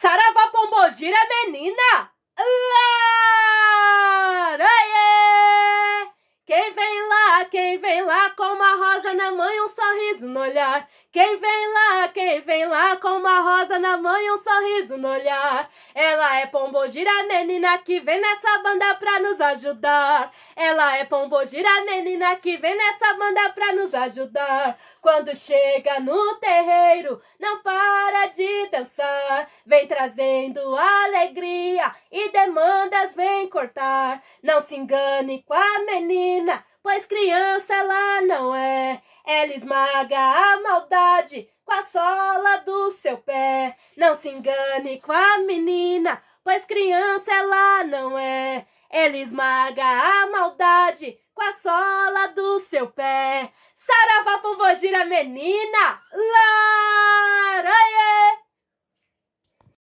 Saravá Pombogira, menina! Laraie! Quem vem lá, quem vem lá com uma rosa na mão e um sorriso no olhar. Quem vem lá, quem vem lá com uma rosa na mão e um sorriso no olhar. Ela é pombogira, menina que vem nessa banda pra nos ajudar. Ela é pombogira, menina que vem nessa banda pra nos ajudar. Quando chega no terreiro, não para de dançar. Vem trazendo alegria e demandas vem cortar. Não se engane com a menina, pois criança ela ela esmaga a maldade com a sola do seu pé. Não se engane com a menina, pois criança ela não é. Ela esmaga a maldade com a sola do seu pé. Saravá gira, menina, lá!